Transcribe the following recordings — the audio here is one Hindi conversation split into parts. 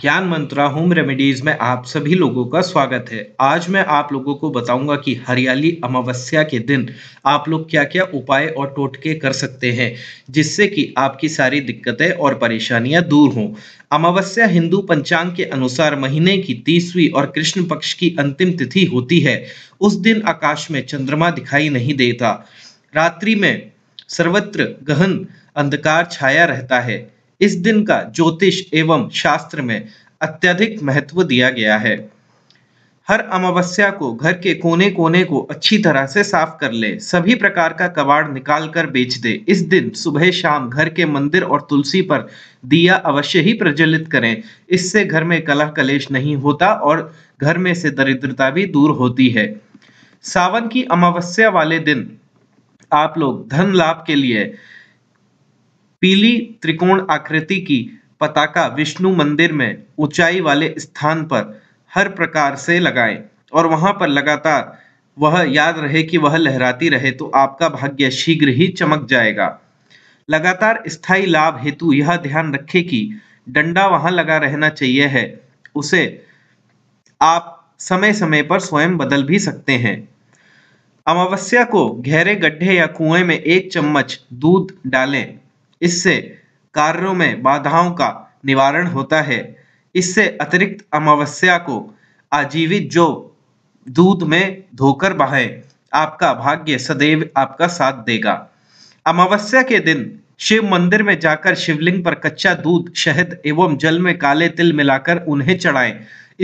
ज्ञान मंत्रा होम रेमेडीज में आप सभी लोगों का स्वागत है आज मैं आप लोगों को बताऊंगा कि हरियाली अमावस्या के दिन आप लोग क्या क्या उपाय और टोटके कर सकते हैं जिससे कि आपकी सारी दिक्कतें और परेशानियां दूर हों अमावस्या हिंदू पंचांग के अनुसार महीने की तीसवीं और कृष्ण पक्ष की अंतिम तिथि होती है उस दिन आकाश में चंद्रमा दिखाई नहीं देता रात्रि में सर्वत्र गहन अंधकार छाया रहता है इस दिन का ज्योतिष एवं शास्त्र में अत्यधिक महत्व दिया गया है हर अमावस्या को घर के कोने कोने को अच्छी तरह से साफ कर ले सभी प्रकार का कबाड़ निकाल कर बेच दे इस दिन सुबह शाम घर के मंदिर और तुलसी पर दिया अवश्य ही प्रज्वलित करें इससे घर में कलह कलेश नहीं होता और घर में से दरिद्रता भी दूर होती है सावन की अमावस्या वाले दिन आप लोग धन लाभ के लिए पीली त्रिकोण आकृति की पताका विष्णु मंदिर में ऊंचाई वाले स्थान पर हर प्रकार से लगाएं और वहां पर लगातार वह याद रहे कि वह लहराती रहे तो आपका भाग्य शीघ्र ही चमक जाएगा लगातार स्थायी लाभ हेतु यह ध्यान रखें कि डंडा वहां लगा रहना चाहिए है उसे आप समय समय पर स्वयं बदल भी सकते हैं अमावस्या को गहरे गड्ढे या कुएं में एक चम्मच दूध डालें इससे कार्यों में बाधाओं का निवारण होता है इससे अतिरिक्त अमावस्या को आजीवित जो दूध में धोकर बहाए आपका भाग्य सदैव आपका साथ देगा अमावस्या के दिन शिव मंदिर में जाकर शिवलिंग पर कच्चा दूध शहद एवं जल में काले तिल मिलाकर उन्हें चढ़ाएं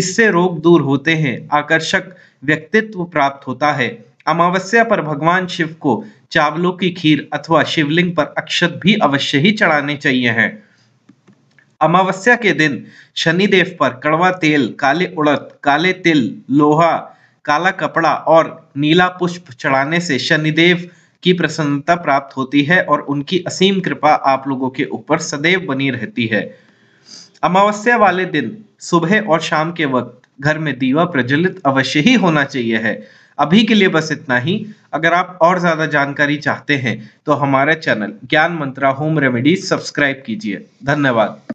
इससे रोग दूर होते हैं आकर्षक व्यक्तित्व प्राप्त होता है अमावस्या पर भगवान शिव को चावलों की खीर अथवा शिवलिंग पर अक्षत भी अवश्य ही चढ़ाने चाहिए हैं अमावस्या के दिन शनिदेव पर कड़वा तेल काले उड़द काले तिल लोहा काला कपड़ा और नीला पुष्प चढ़ाने से शनिदेव की प्रसन्नता प्राप्त होती है और उनकी असीम कृपा आप लोगों के ऊपर सदैव बनी रहती है अमावस्या वाले दिन सुबह और शाम के वक्त घर में दीवा प्रज्वलित अवश्य ही होना चाहिए है अभी के लिए बस इतना ही अगर आप और ज़्यादा जानकारी चाहते हैं तो हमारे चैनल ज्ञान मंत्रा होम रेमेडीज सब्सक्राइब कीजिए धन्यवाद